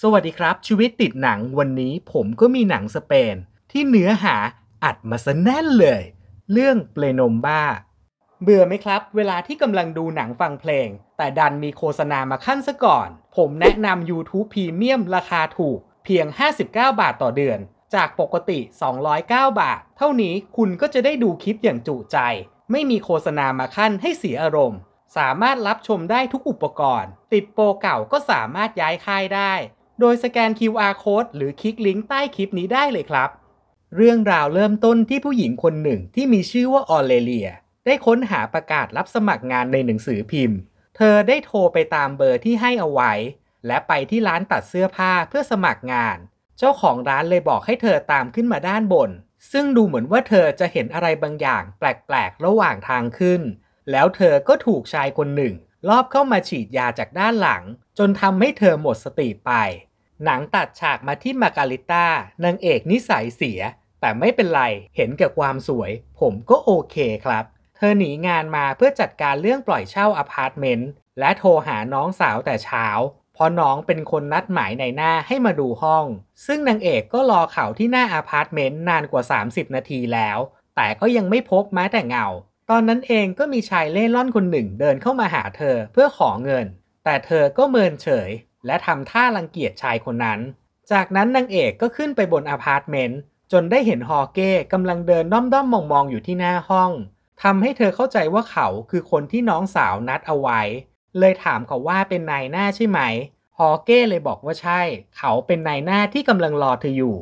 สวัสดีครับ ชีวิตติดหนังวันนี้ผมก็มีหนังสเปนที่เนื้อหาอัดมาซะแน่นเลย เรื่องเปลนมบ้า เบื่อไหมครับ เวลาที่กำลังดูหนังฟังเพลง แต่ดันมีโฆษณามาขั้นซะก่อน ผมแนะนำ YouTube รีเมียมราคาถูก เพียง 59 บาทต่อเดือน จากปกติ 209 บาท เท่านี้คุณก็จะได้ดูคลิปอย่างจุใจ ไม่มีโฆษณามาขั้นให้เสียอารมณ์ สามารถรับชมได้ทุกอุปกรณ์ ติดโปรเก่าก็สามารถย้ายค่ายได้โดยสแกน QR code หรือคลิกลิงก์ใต้คลิปนี้ได้เลยครับ เรื่องราวเริ่มต้นที่ผู้หญิงคนหนึ่งที่มีชื่อว่าออเลเลียได้ค้นหาประกาศรับสมัครงานในหนังสือพิมพ์ เธอได้โทรไปตามเบอร์ที่ให้เอาไว้ และไปที่ร้านตัดเสื้อผ้าเพื่อสมัครงาน เจ้าของร้านเลยบอกให้เธอตามขึ้นมาด้านบน ซึ่งดูเหมือนว่าเธอจะเห็นอะไรบางอย่าง แปลกๆระหว่างทางขึ้น แล้วเธอก็ถูกชายคนหนึ่งลอบเข้ามาฉีดยาจากด้านหลัง จนทำให้เธอหมดสติไปหนังตัดฉากมาที่มาการิต้านางเอกนิสัยเสีย แต่ไม่เป็นไรเห็นแก่ความสวย ผมก็โอเคครับ เธอหนีงานมาเพื่อจัดการเรื่องปล่อยเช่าอพาร์ตเมนต์ และโทรหาน้องสาวแต่เช้าเพราะน้องเป็นคนนัดหมายในหน้าให้มาดูห้อง ซึ่งนางเอกก็รอเขาที่หน้าอพาร์ตเมนต์นานกว่า 30 นาทีแล้ว แต่ก็ยังไม่พบแม้แต่เงา ตอนนั้นเองก็มีชายเล่ร่อนคนหนึ่งเดินเข้ามาหาเธอเพื่อขอเงิน แต่เธอก็เมินเฉยและทำท่ารังเกียจชายคนนั้น จากนั้นนางเอกก็ขึ้นไปบนอาพาร์ตเมนต์จนได้เห็นฮอเก้กำลังเดินด้อมด้อมมองมองอยู่ที่หน้าห้องทำให้เธอเข้าใจว่าเขาคือคนที่น้องสาวนัดเอาไว้ เลยถามเขาว่าเป็นนายหน้าใช่ไหม ฮอเก้เลยบอกว่าใช่ เขาเป็นนายหน้าที่กำลังรอเธออยู่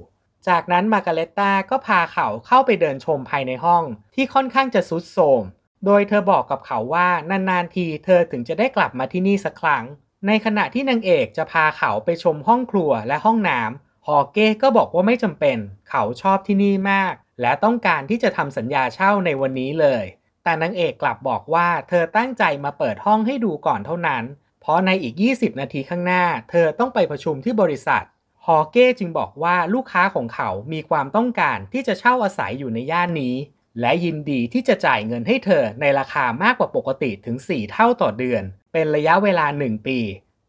จากนั้นมาการเลตตาก็พาเขาเข้าไปเดินชมภายในห้องที่ค่อนข้างจะซุดโทมโดยเธอบอกกับเขาว่านานๆที เธอถึงจะได้กลับมาที่นี่สักครั้งในขณะที่นางเอกจะพาเขาไปชมห้องครัวและห้องน้ำ ฮอเก้ก็บอกว่าไม่จำเป็น เขาชอบที่นี่มากและต้องการที่จะทำสัญญาเช่าในวันนี้เลย แต่นางเอกกลับบอกว่าเธอตั้งใจมาเปิดห้องให้ดูก่อนเท่านั้น เพราะในอีก 20 นาทีข้างหน้าเธอต้องไปประชุมที่บริษัท ฮอเก้จึงบอกว่าลูกค้าของเขามีความต้องการที่จะเช่าอาศัยอยู่ในย่านนี้ และยินดีที่จะจ่ายเงินให้เธอในราคามากกว่าปกติถึง 4 เท่าต่อเดือนเป็นระยะเวลา 1 ปี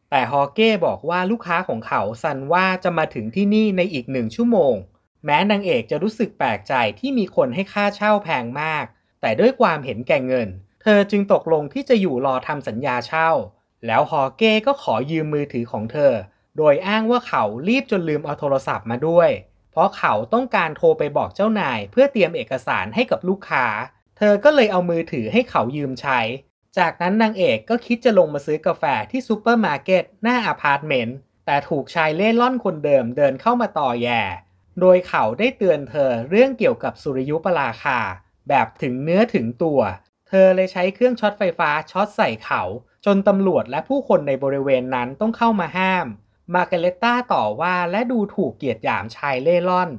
แต่ฮอเก้บอกว่าลูกค้าของเขาสันว่าจะมาถึงที่นี่ในอีกหนึ่งชั่วโมง แม้นางเอกจะรู้สึกแปลกใจที่มีคนให้ค่าเช่าแพงมาก แต่ด้วยความเห็นแก่เงิน เธอจึงตกลงที่จะอยู่รอทำสัญญาเช่า แล้วฮอเก้ก็ขอยืมมือถือของเธอ โดยอ้างว่าเขารีบจนลืมเอาโทรศัพท์มาด้วย เพราะเขาต้องการโทรไปบอกเจ้านาย เพื่อเตรียมเอกสารให้กับลูกค้า เธอก็เลยเอามือถือให้เขายืมใช้จากนั้นนางเอกก็คิดจะลงมาซื้อกาแฟที่ซูเปอร์มาร์เก็ตหน้าอาพาร์ตเมนต์แต่ถูกชายเล่ล่อนคนเดิมเดินเข้ามาต่อแย่ โดยเขาได้เตือนเธอเรื่องเกี่ยวกับสุริยุปราคา แบบถึงเนื้อถึงตัว เธอเลยใช้เครื่องช็อตไฟฟ้าช็อตใส่เขา จนตำรวจและผู้คนในบริเวณนั้นต้องเข้ามาห้าม มาเกเลต้าต่อว่าและดูถูกเกียดหยามชายเล่ล่อน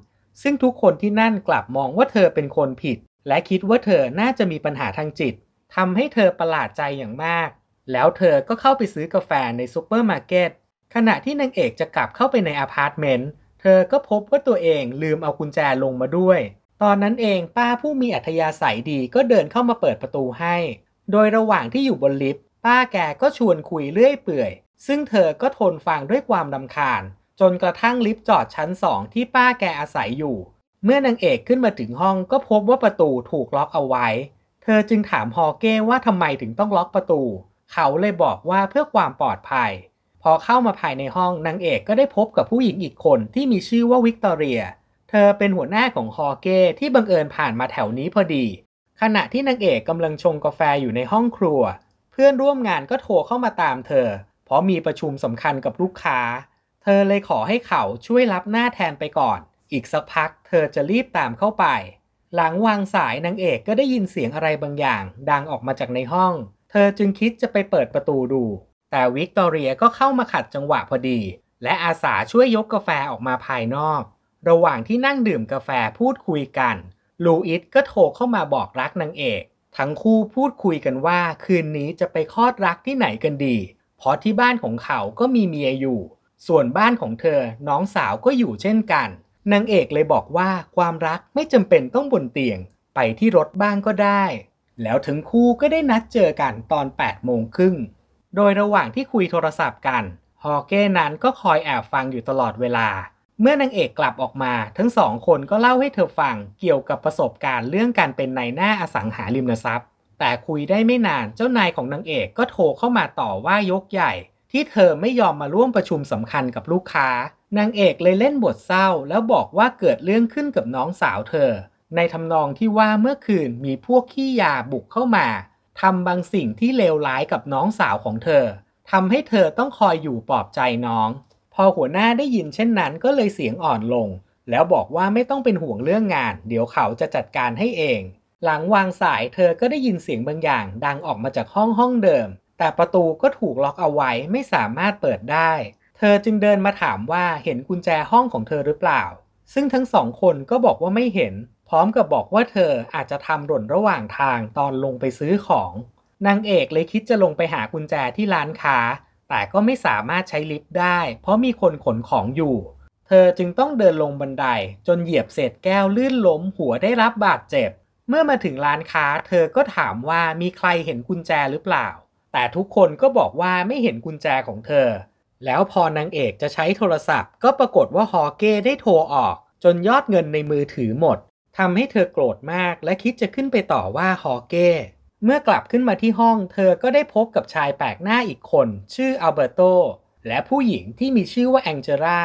ซึ่งทุกคนที่นั่นกลับมองว่าเธอเป็นคนผิด และคิดว่าเธอน่าจะมีปัญหาทางจิตทำให้เธอประหลาดใจอย่างมาก แล้วเธอก็เข้าไปซื้อกาแฟในซูเปอร์มาร์เก็ต ขณะที่นางเอกจะกลับเข้าไปในอาพาร์ตเมนต์ เธอก็พบว่าตัวเองลืมเอากุญแจลงมาด้วย ตอนนั้นเองป้าผู้มีอัธยาศัยดีก็เดินเข้ามาเปิดประตูให้ โดยระหว่างที่อยู่บนลิฟต์ป้าแกก็ชวนคุยเรื่อยเปื่อย ซึ่งเธอก็ทนฟังด้วยความลำคาญจนกระทั่งลิฟต์จอดชั้นสองที่ป้าแกอาศัยอยู่ เมื่อนางเอกขึ้นมาถึงห้องก็พบว่าประตูถูกล็อกเอาไว้เธอจึงถามฮอเก้ว่าทำไมถึงต้องล็อกประตู เขาเลยบอกว่าเพื่อความปลอดภัย พอเข้ามาภายในห้องนางเอกก็ได้พบกับผู้หญิงอีกคนที่มีชื่อว่าวิกตอเรีย เธอเป็นหัวหน้าของฮอเก้ที่บังเอิญผ่านมาแถวนี้พอดี ขณะที่นางเอกกำลังชงกาแฟอยู่ในห้องครัว เพื่อนร่วมงานก็โทรเข้ามาตามเธอ เพราะมีประชุมสำคัญกับลูกค้า เธอเลยขอให้เขาช่วยรับหน้าแทนไปก่อน อีกสักพักเธอจะรีบตามเข้าไปหลังวางสายนางเอกก็ได้ยินเสียงอะไรบางอย่างดังออกมาจากในห้อง เธอจึงคิดจะไปเปิดประตูดู แต่วิกตอเรียก็เข้ามาขัดจังหวะพอดี และอาสาช่วยยกกาแฟออกมาภายนอก ระหว่างที่นั่งดื่มกาแฟพูดคุยกัน ลูอิสก็โทรเข้ามาบอกรักนางเอก ทั้งคู่พูดคุยกันว่าคืนนี้จะไปคลอดรักที่ไหนกันดี เพราะที่บ้านของเขาก็มีเมียอยู่ ส่วนบ้านของเธอ น้องสาวก็อยู่เช่นกันนางเอกเลยบอกว่าความรักไม่จำเป็นต้องบนเตียง ไปที่รถบ้างก็ได้ แล้วถึงคู่ก็ได้นัดเจอกันตอน 8 โมงครึ่ง โดยระหว่างที่คุยโทรศัพท์กัน ฮอเก้นั้นก็คอยแอบฟังอยู่ตลอดเวลา เมื่อนางเอกกลับออกมาทั้งสองคนก็เล่าให้เธอฟังเกี่ยวกับประสบการณ์เรื่องการเป็นนายหน้าอสังหาริมทรัพย์ แต่คุยได้ไม่นานเจ้านายของนางเอกก็โทรเข้ามาต่อว่ายกใหญ่ ที่เธอไม่ยอมมาร่วมประชุมสำคัญกับลูกค้านางเอกเลยเล่นบทเศร้าแล้วบอกว่าเกิดเรื่องขึ้นกับน้องสาวเธอในทำนองที่ว่าเมื่อคืนมีพวกขี้ยาบุกเข้ามาทำบางสิ่งที่เลวร้ายกับน้องสาวของเธอทำให้เธอต้องคอยอยู่ปลอบใจน้อง พอหัวหน้าได้ยินเช่นนั้นก็เลยเสียงอ่อนลงแล้วบอกว่าไม่ต้องเป็นห่วงเรื่องงานเดี๋ยวเขาจะจัดการให้เองหลังวางสายเธอก็ได้ยินเสียงบางอย่างดังออกมาจากห้องห้องเดิมแต่ประตูก็ถูกล็อกเอาไว้ไม่สามารถเปิดได้ธอจึงเดินมาถามว่าเห็นกุญแจห้องของเธอหรือเปล่า ซึ่งทั้งสองคนก็บอกว่าไม่เห็น พร้อมกับบอกว่าเธออาจจะทำหล่นระหว่างทางตอนลงไปซื้อของ นางเอกเลยคิดจะลงไปหากุญแจที่ร้านค้า แต่ก็ไม่สามารถใช้ลิฟต์ได้ เพราะมีคนขนของอยู่ เธอจึงต้องเดินลงบันไดจนเหยียบเศษแก้วลื่นล้มหัวได้รับบาดเจ็บ เมื่อมาถึงร้านค้า เธอก็ถามว่ามีใครเห็นกุญแจหรือเปล่า แต่ทุกคนก็บอกว่าไม่เห็นกุญแจของเธอแล้วพอนางเอกจะใช้โทรศัพท์ก็ปรากฏว่าฮอเก้ได้โทรออก จนยอดเงินในมือถือหมดทำให้เธอโกรธมากและคิดจะขึ้นไปต่อว่าฮอเก้เมื่อกลับขึ้นมาที่ห้องเธอก็ได้พบกับชายแปลกหน้าอีกคน ชื่ออัลเบอร์โตและผู้หญิงที่มีชื่อว่าแองเจล่า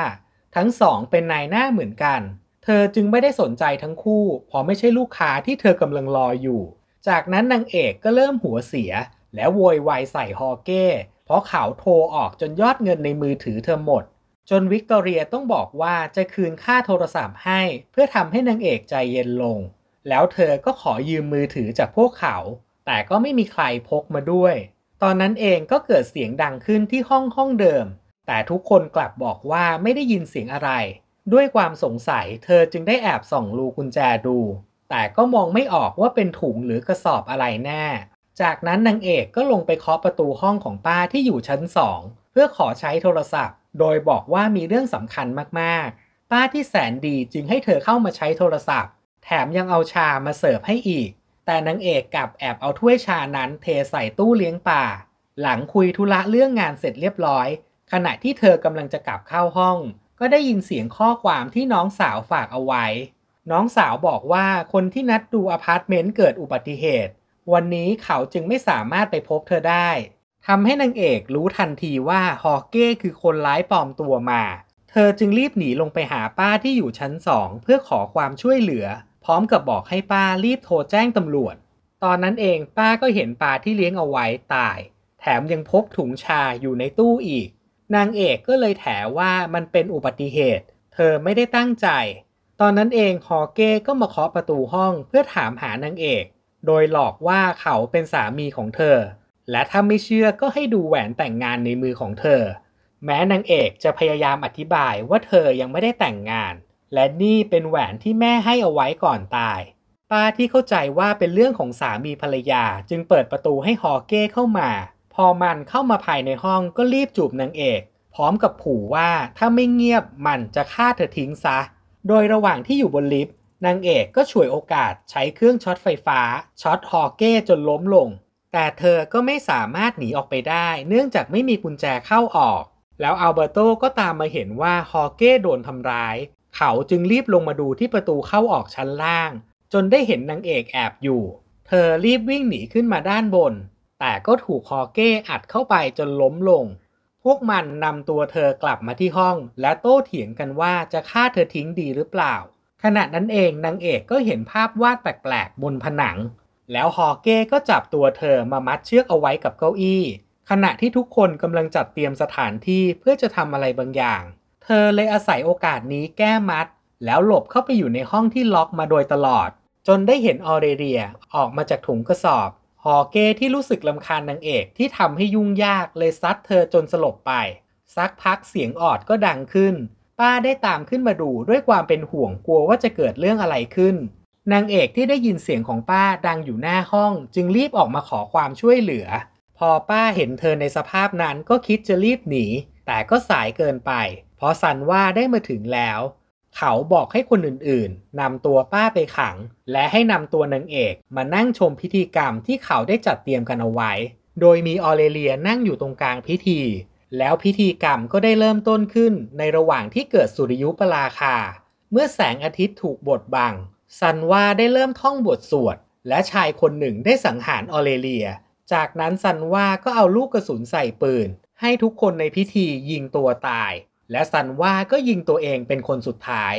ทั้งสองเป็นนายหน้าเหมือนกัน เธอจึงไม่ได้สนใจทั้งคู่ เพราะไม่ใช่ลูกค้าที่เธอกำลังรออยู่ จากนั้นนางเอกก็เริ่มหัวเสีย และโวยวายใส่ฮอเก้พราะเขาโทรออกจนยอดเงินในมือถือเธอหมด จนวิกตอเรียต้องบอกว่าจะคืนค่าโทรศัพท์ให้ เพื่อทำให้นางเอกใจเย็นลง แล้วเธอก็ขอยืมมือถือจากพวกเขา แต่ก็ไม่มีใครพกมาด้วย ตอนนั้นเองก็เกิดเสียงดังขึ้นที่ห้องห้องเดิม แต่ทุกคนกลับบอกว่าไม่ได้ยินเสียงอะไร ด้วยความสงสัยเธอจึงได้แอบส่องรูกุญแจดู แต่ก็มองไม่ออกว่าเป็นถุงหรือกระสอบอะไรแน่จากนั้นนางเอกก็ลงไปเคาะประตูห้องของป้าที่อยู่ชั้นสองเพื่อขอใช้โทรศัพท์ โดยบอกว่ามีเรื่องสำคัญมาก ๆ ป้าที่แสนดีจึงให้เธอเข้ามาใช้โทรศัพท์ แถมยังเอาชามาเสิร์ฟให้อีก แต่นางเอกกลับแอบเอาถ้วยชานั้นเทใส่ตู้เลี้ยงป่าหลังคุยธุระเรื่องงานเสร็จเรียบร้อย ขณะที่เธอกำลังจะกลับเข้าห้อง ก็ได้ยินเสียงข้อความที่น้องสาวฝากเอาไว้ น้องสาวบอกว่าคนที่นัดดูอพาร์ตเมนต์เกิดอุบัติเหตุวันนี้เขาจึงไม่สามารถไปพบเธอได้ ทำให้นางเอกรู้ทันทีว่าฮอเก้คือคนร้ายปลอมตัวมา เธอจึงรีบหนีลงไปหาป้าที่อยู่ชั้นสอง เพื่อขอความช่วยเหลือ พร้อมกับบอกให้ป้ารีบโทรแจ้งตำรวจ ตอนนั้นเองป้าก็เห็นปลาที่เลี้ยงเอาไว้ตาย แถมยังพบถุงชาอยู่ในตู้อีก นางเอกก็เลยแถว่ามันเป็นอุบัติเหตุ เธอไม่ได้ตั้งใจ ตอนนั้นเองฮอเก้ก็มาเคาะประตูห้องเพื่อถามหานางเอกโดยหลอกว่าเขาเป็นสามีของเธอ และถ้าไม่เชื่อก็ให้ดูแหวนแต่งงานในมือของเธอ แม้นางเอกจะพยายามอธิบายว่าเธอยังไม่ได้แต่งงาน และนี่เป็นแหวนที่แม่ให้เอาไว้ก่อนตายป้าที่เข้าใจว่าเป็นเรื่องของสามีภรรยา จึงเปิดประตูให้ฮอเก้เข้ามา พอมันเข้ามาภายในห้องก็รีบจูบนางเอก พร้อมกับขู่ว่าถ้าไม่เงียบมันจะฆ่าเธอทิ้งซะ โดยระหว่างที่อยู่บนลิฟต์นางเอกก็ฉวยโอกาสใช้เครื่องช็อตไฟฟ้าช็อตฮอเก้จนล้มลง แต่เธอก็ไม่สามารถหนีออกไปได้เนื่องจากไม่มีกุญแจเข้าออก แล้วอัลเบอร์โตก็ตามมาเห็นว่าฮอเก้โดนทำร้าย เขาจึงรีบลงมาดูที่ประตูเข้าออกชั้นล่าง จนได้เห็นนางเอกแอบอยู่ เธอรีบวิ่งหนีขึ้นมาด้านบน แต่ก็ถูกฮอเก้อัดเข้าไปจนล้มลง พวกมันนำตัวเธอกลับมาที่ห้องและโต้เถียงกันว่าจะฆ่าเธอทิ้งดีหรือเปล่าขณะนั้นเอง นางเอกก็เห็นภาพวาดแปลกๆ บนผนัง แล้วฮอเก้ก็จับตัวเธอมามัดเชือกเอาไว้กับเก้าอี้ ขณะที่ทุกคนกำลังจัดเตรียมสถานที่เพื่อจะทำอะไรบางอย่าง เธอเลยอาศัยโอกาสนี้แก้มัด แล้วหลบเข้าไปอยู่ในห้องที่ล็อกมาโดยตลอด จนได้เห็นออเรเรียออกมาจากถุงกระสอบ ฮอเก้ที่รู้สึกลำคาญนางเอกที่ทำให้ยุ่งยากเลยซัดเธอจนสลบไปสักพักเสียงออดก็ดังขึ้นป้าได้ตามขึ้นมาดูด้วยความเป็นห่วงกลัวว่าจะเกิดเรื่องอะไรขึ้นนางเอกที่ได้ยินเสียงของป้าดังอยู่หน้าห้องจึงรีบออกมาขอความช่วยเหลือ พอป้าเห็นเธอในสภาพนั้นก็คิดจะรีบหนีแต่ก็สายเกินไปเพราะสันว่าได้มาถึงแล้ว เขาบอกให้คนอื่น ๆนำตัวป้าไปขัง และให้นำตัวนางเอกมานั่งชมพิธีกรรมที่เขาได้จัดเตรียมกันเอาไว้ โดยมีออเรเลียนั่งอยู่ตรงกลางพิธีแล้วพิธีกรรมก็ได้เริ่มต้นขึ้นในระหว่างที่เกิดสุริยุปราคา เมื่อแสงอาทิตย์ถูกบดบังซันวาได้เริ่มท่องบทสวด และชายคนหนึ่งได้สังหารออเลเลีย จากนั้นซันวาก็เอาลูกกระสุนใส่ปืน ให้ทุกคนในพิธียิงตัวตาย และซันวาก็ยิงตัวเองเป็นคนสุดท้าย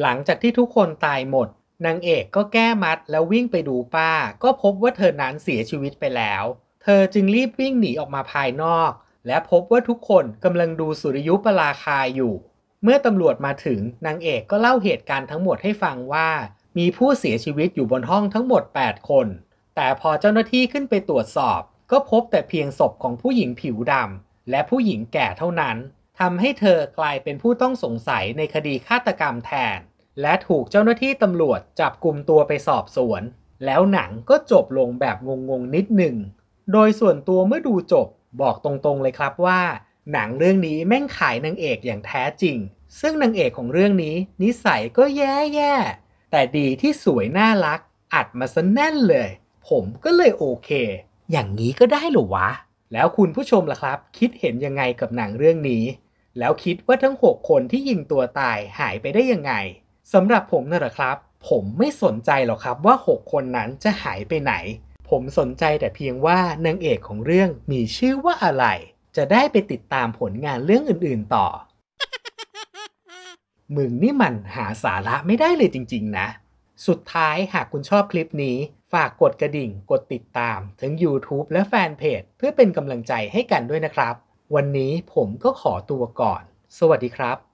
หลังจากที่ทุกคนตายหมดนางเอกก็แก้มัดแล้ววิ่งไปดูป้า ก็พบว่าเธอนั้นเสียชีวิตไปแล้ว เธอจึงรีบวิ่งหนีออกมาภายนอกและพบว่าทุกคนกำลังดูสุริยุปราคาอยู่ เมื่อตำรวจมาถึงนางเอกก็เล่าเหตุการณ์ทั้งหมดให้ฟังว่า มีผู้เสียชีวิตอยู่บนห้องทั้งหมด 8 คน แต่พอเจ้าหน้าที่ขึ้นไปตรวจสอบก็พบแต่เพียงศพของผู้หญิงผิวดำและผู้หญิงแก่เท่านั้น ทำให้เธอกลายเป็นผู้ต้องสงสัยในคดีฆาตกรรมแทน และถูกเจ้าหน้าที่ตำรวจจับกลุ่มตัวไปสอบสวน แล้วหนังก็จบลงแบบงงๆ นิดหนึ่ง โดยส่วนตัวเมื่อดูจบบอกตรงๆเลยครับว่า หนังเรื่องนี้แม่งขายนางเอกอย่างแท้จริง ซึ่งนางเอกของเรื่องนี้นิสัยก็แย่แย่แต่ดีที่สวยน่ารักอัดมาซะแน่นเลย ผมก็เลยโอเค อย่างนี้ก็ได้หรอวะ แล้วคุณผู้ชมล่ะครับ คิดเห็นยังไงกับหนังเรื่องนี้ แล้วคิดว่าทั้ง 6 คนที่ยิงตัวตายหายไปได้ยังไงสำหรับผมนะครับ ผมไม่สนใจหรอกครับว่า6คนนั้นจะหายไปไหนผมสนใจแต่เพียงว่านางเอกของเรื่องมีชื่อว่าอะไร จะได้ไปติดตามผลงานเรื่องอื่นๆต่อ มึงนี่มันหาสาระไม่ได้เลยจริงๆนะ สุดท้ายหากคุณชอบคลิปนี้ฝากกดกระดิ่งกดติดตามทั้ง YouTube และแฟนเพจเพื่อเป็นกำลังใจให้กันด้วยนะครับ วันนี้ผมก็ขอตัวก่อน สวัสดีครับ